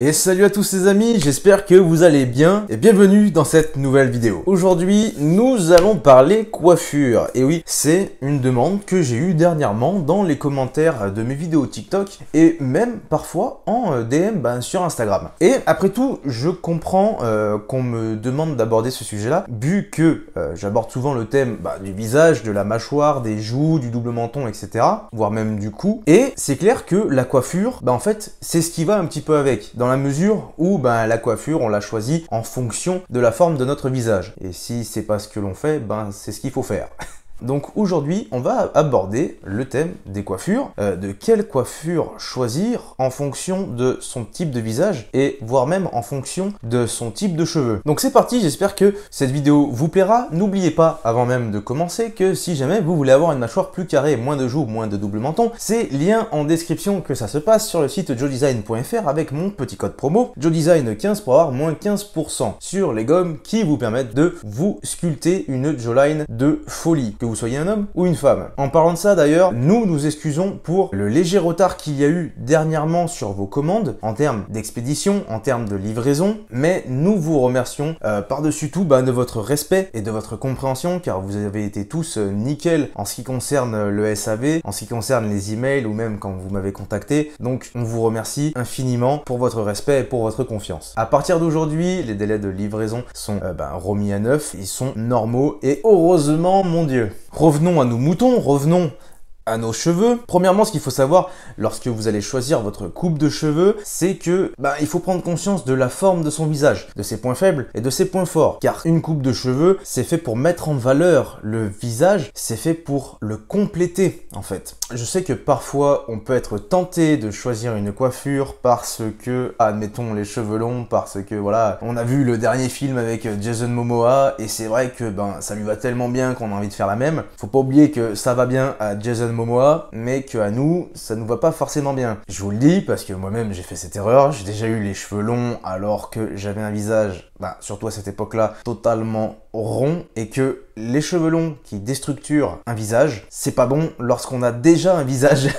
Et salut à tous les amis, j'espère que vous allez bien et bienvenue dans cette nouvelle vidéo. Aujourd'hui, nous allons parler coiffure. Et oui, c'est une demande que j'ai eue dernièrement dans les commentaires de mes vidéos TikTok et même parfois en euh, DM ben, sur Instagram. Et après tout, je comprends euh, qu'on me demande d'aborder ce sujet-là, vu que euh, j'aborde souvent le thème bah, du visage, de la mâchoire, des joues, du double menton, etc. Voire même du cou. Et c'est clair que la coiffure, bah, en fait, c'est ce qui va un petit peu avec la mesure où ben, la coiffure, on l'a choisit en fonction de la forme de notre visage. Et si c'est pas ce que l'on fait, ben, c'est ce qu'il faut faire. Donc aujourd'hui, on va aborder le thème des coiffures, euh, de quelle coiffure choisir en fonction de son type de visage et voire même en fonction de son type de cheveux. Donc c'est parti, j'espère que cette vidéo vous plaira. N'oubliez pas avant même de commencer que si jamais vous voulez avoir une mâchoire plus carrée, moins de joues, moins de double menton, c'est lien en description que ça se passe sur le site joedesign.fr avec mon petit code promo joedesign15 pour avoir moins 15% sur les gommes qui vous permettent de vous sculpter une jawline de folie soyez un homme ou une femme. En parlant de ça d'ailleurs, nous nous excusons pour le léger retard qu'il y a eu dernièrement sur vos commandes en termes d'expédition, en termes de livraison, mais nous vous remercions euh, par-dessus tout bah, de votre respect et de votre compréhension car vous avez été tous euh, nickel en ce qui concerne le SAV, en ce qui concerne les emails ou même quand vous m'avez contacté. Donc on vous remercie infiniment pour votre respect et pour votre confiance. À partir d'aujourd'hui, les délais de livraison sont euh, bah, remis à neuf, ils sont normaux et heureusement mon dieu. Revenons à nos moutons, revenons nos cheveux. Premièrement, ce qu'il faut savoir lorsque vous allez choisir votre coupe de cheveux, c'est que bah, il faut prendre conscience de la forme de son visage, de ses points faibles et de ses points forts. Car une coupe de cheveux, c'est fait pour mettre en valeur le visage, c'est fait pour le compléter en fait. Je sais que parfois on peut être tenté de choisir une coiffure parce que, admettons les cheveux longs, parce que voilà, on a vu le dernier film avec Jason Momoa et c'est vrai que ben ça lui va tellement bien qu'on a envie de faire la même. Faut pas oublier que ça va bien à Jason moi mais que à nous, ça nous va pas forcément bien. Je vous le dis parce que moi-même j'ai fait cette erreur, j'ai déjà eu les cheveux longs alors que j'avais un visage, bah, surtout à cette époque-là, totalement rond et que les cheveux longs qui déstructurent un visage, c'est pas bon lorsqu'on a déjà un visage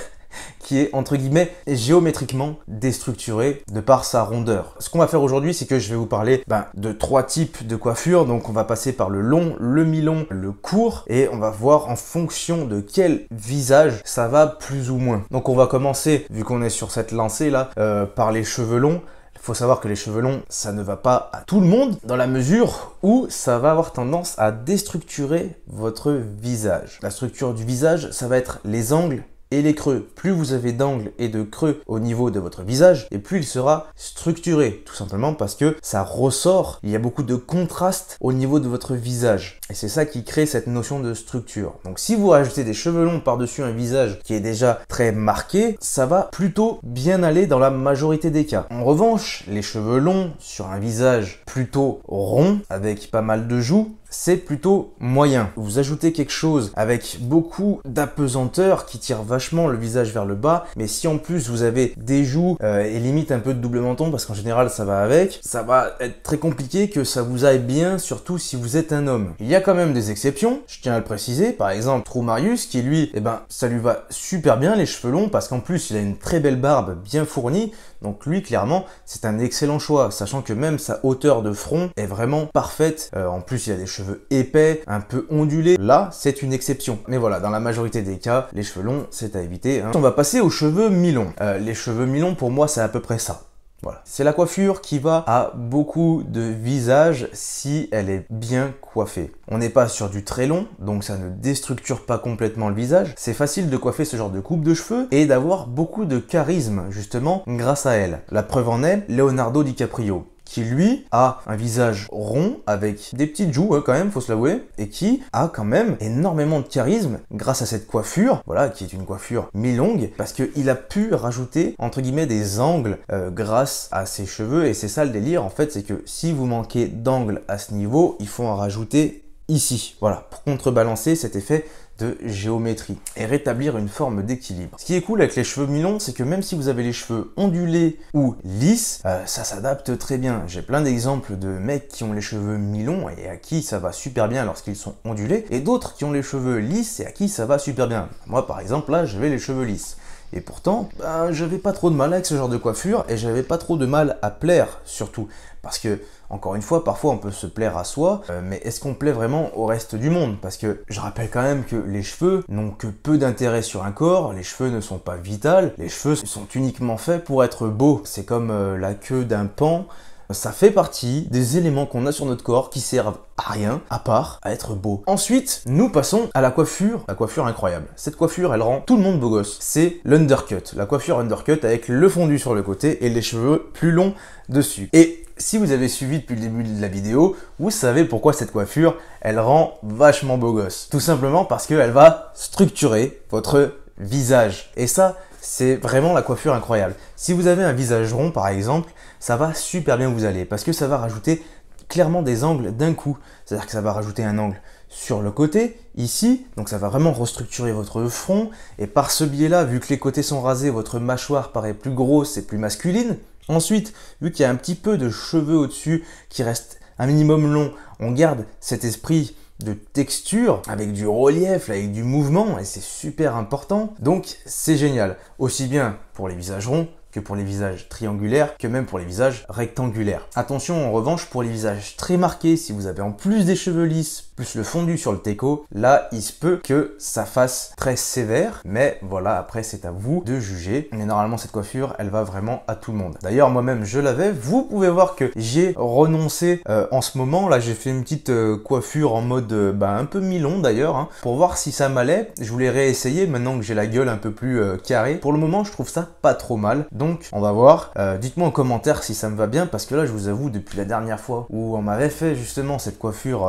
qui est entre guillemets géométriquement déstructuré de par sa rondeur. Ce qu'on va faire aujourd'hui, c'est que je vais vous parler ben, de trois types de coiffures. Donc on va passer par le long, le mi-long, le court, et on va voir en fonction de quel visage ça va plus ou moins. Donc on va commencer, vu qu'on est sur cette lancée là, euh, par les cheveux longs. Il faut savoir que les cheveux longs, ça ne va pas à tout le monde, dans la mesure où ça va avoir tendance à déstructurer votre visage. La structure du visage, ça va être les angles, et les creux. Plus vous avez d'angles et de creux au niveau de votre visage, et plus il sera structuré, tout simplement parce que ça ressort, il y a beaucoup de contraste au niveau de votre visage. Et c'est ça qui crée cette notion de structure. Donc si vous rajoutez des cheveux longs par-dessus un visage qui est déjà très marqué, ça va plutôt bien aller dans la majorité des cas. En revanche, les cheveux longs sur un visage plutôt rond, avec pas mal de joues, c'est plutôt moyen. Vous ajoutez quelque chose avec beaucoup d'apesanteur qui tire vachement le visage vers le bas, mais si en plus vous avez des joues euh, et limite un peu de double menton, parce qu'en général ça va avec, ça va être très compliqué que ça vous aille bien, surtout si vous êtes un homme. Il y a quand même des exceptions, je tiens à le préciser, par exemple Trou Marius qui lui, eh ben, ça lui va super bien les cheveux longs, parce qu'en plus il a une très belle barbe bien fournie, donc lui clairement c'est un excellent choix, sachant que même sa hauteur de front est vraiment parfaite, euh, en plus il a des cheveux épais, un peu ondulés. Là, c'est une exception. Mais voilà, dans la majorité des cas, les cheveux longs, c'est à éviter. Hein. On va passer aux cheveux mi euh, les cheveux mi-longs, pour moi, c'est à peu près ça. Voilà. C'est la coiffure qui va à beaucoup de visages si elle est bien coiffée. On n'est pas sur du très long, donc ça ne déstructure pas complètement le visage. C'est facile de coiffer ce genre de coupe de cheveux et d'avoir beaucoup de charisme, justement, grâce à elle. La preuve en est, Leonardo DiCaprio qui lui a un visage rond avec des petites joues hein, quand même, faut se l'avouer, et qui a quand même énormément de charisme grâce à cette coiffure, voilà, qui est une coiffure mi-longue, parce qu'il a pu rajouter entre guillemets des angles euh, grâce à ses cheveux, et c'est ça le délire en fait, c'est que si vous manquez d'angles à ce niveau, il faut en rajouter ici, voilà, pour contrebalancer cet effet de géométrie et rétablir une forme d'équilibre. Ce qui est cool avec les cheveux mi-longs, c'est que même si vous avez les cheveux ondulés ou lisses, euh, ça s'adapte très bien. J'ai plein d'exemples de mecs qui ont les cheveux mi-longs et à qui ça va super bien lorsqu'ils sont ondulés, et d'autres qui ont les cheveux lisses et à qui ça va super bien. Moi par exemple, là, j'avais les cheveux lisses. Et pourtant, je bah, j'avais pas trop de mal avec ce genre de coiffure et j'avais pas trop de mal à plaire surtout. Parce que encore une fois, parfois on peut se plaire à soi, euh, mais est-ce qu'on plaît vraiment au reste du monde Parce que je rappelle quand même que les cheveux n'ont que peu d'intérêt sur un corps, les cheveux ne sont pas vitals, les cheveux sont uniquement faits pour être beaux. C'est comme euh, la queue d'un pan, ça fait partie des éléments qu'on a sur notre corps qui servent à rien à part à être beau. Ensuite, nous passons à la coiffure, la coiffure incroyable. Cette coiffure, elle rend tout le monde beau gosse. C'est l'undercut, la coiffure undercut avec le fondu sur le côté et les cheveux plus longs dessus. Et si vous avez suivi depuis le début de la vidéo, vous savez pourquoi cette coiffure, elle rend vachement beau gosse. Tout simplement parce qu'elle va structurer votre visage. Et ça, c'est vraiment la coiffure incroyable. Si vous avez un visage rond, par exemple, ça va super bien vous aller parce que ça va rajouter clairement des angles d'un coup. C'est-à-dire que ça va rajouter un angle sur le côté, ici, donc ça va vraiment restructurer votre front, et par ce biais-là, vu que les côtés sont rasés, votre mâchoire paraît plus grosse et plus masculine, Ensuite, vu qu'il y a un petit peu de cheveux au-dessus qui reste un minimum long, on garde cet esprit de texture, avec du relief, avec du mouvement, et c'est super important. Donc c'est génial, aussi bien pour les visages ronds que pour les visages triangulaires, que même pour les visages rectangulaires. Attention en revanche pour les visages très marqués, si vous avez en plus des cheveux lisses, plus le fondu sur le teco, là, il se peut que ça fasse très sévère. Mais voilà, après, c'est à vous de juger. Mais normalement, cette coiffure, elle va vraiment à tout le monde. D'ailleurs, moi-même, je l'avais. Vous pouvez voir que j'ai renoncé euh, en ce moment. Là, j'ai fait une petite euh, coiffure en mode euh, bah, un peu mi-long d'ailleurs, hein, pour voir si ça m'allait. Je voulais réessayer maintenant que j'ai la gueule un peu plus carrée. Pour le moment, je trouve ça pas trop mal. Donc, on va voir. Dites-moi en commentaire si ça me va bien, parce que là, je vous avoue, depuis la dernière fois où on m'avait fait justement cette coiffure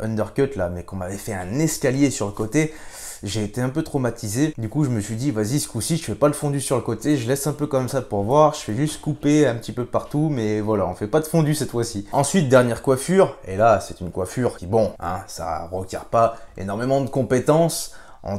un undercut là, mais qu'on m'avait fait un escalier sur le côté, j'ai été un peu traumatisé. Du coup, je me suis dit, vas-y, ce coup-ci, je fais pas le fondu sur le côté, je laisse un peu comme ça pour voir, je fais juste couper un petit peu partout, mais voilà, on fait pas de fondu cette fois-ci. Ensuite, dernière coiffure, et là, c'est une coiffure qui, bon, hein, ça requiert pas énormément de compétences,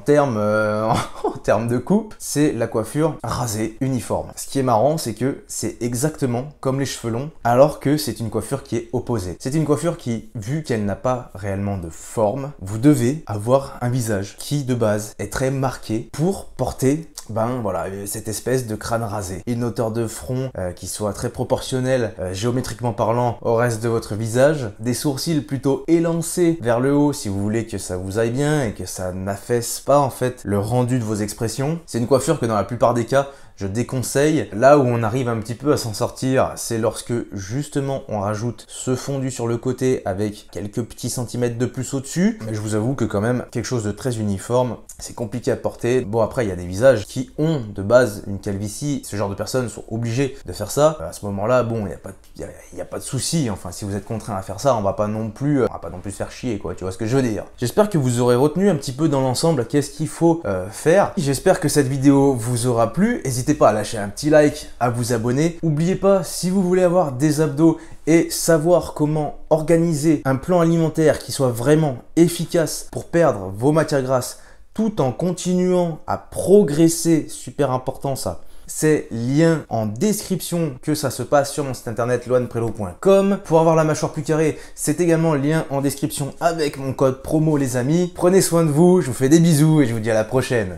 euh, en termes de coupe, c'est la coiffure rasée uniforme. Ce qui est marrant, c'est que c'est exactement comme les cheveux longs, alors que c'est une coiffure qui est opposée. C'est une coiffure qui, vu qu'elle n'a pas réellement de forme, vous devez avoir un visage qui de base est très marqué pour porter ben voilà, cette espèce de crâne rasé. Une hauteur de front euh, qui soit très proportionnelle, euh, géométriquement parlant, au reste de votre visage. Des sourcils plutôt élancés vers le haut si vous voulez que ça vous aille bien et que ça n'affaisse pas en fait le rendu de vos expressions. C'est une coiffure que dans la plupart des cas, je déconseille. Là où on arrive un petit peu à s'en sortir, c'est lorsque justement on rajoute ce fondu sur le côté avec quelques petits centimètres de plus au-dessus. Mais je vous avoue que quand même, quelque chose de très uniforme, c'est compliqué à porter. Bon après, il y a des visages qui ont de base une calvitie. Ce genre de personnes sont obligées de faire ça. À ce moment-là, bon, il n'y a, pas de, de souci. Enfin, si vous êtes contraint à faire ça, on va pas non plus, euh, on va pas non plus se faire chier, quoi. Tu vois ce que je veux dire J'espère que vous aurez retenu un petit peu dans l'ensemble qu'est-ce qu'il faut euh, faire. J'espère que cette vidéo vous aura plu n'hésitez pas à lâcher un petit like, à vous abonner. N'oubliez pas, si vous voulez avoir des abdos et savoir comment organiser un plan alimentaire qui soit vraiment efficace pour perdre vos matières grasses tout en continuant à progresser, super important ça. C'est lien en description que ça se passe sur mon site internet loanprelo.com. Pour avoir la mâchoire plus carrée, c'est également lien en description avec mon code promo les amis. Prenez soin de vous, je vous fais des bisous et je vous dis à la prochaine.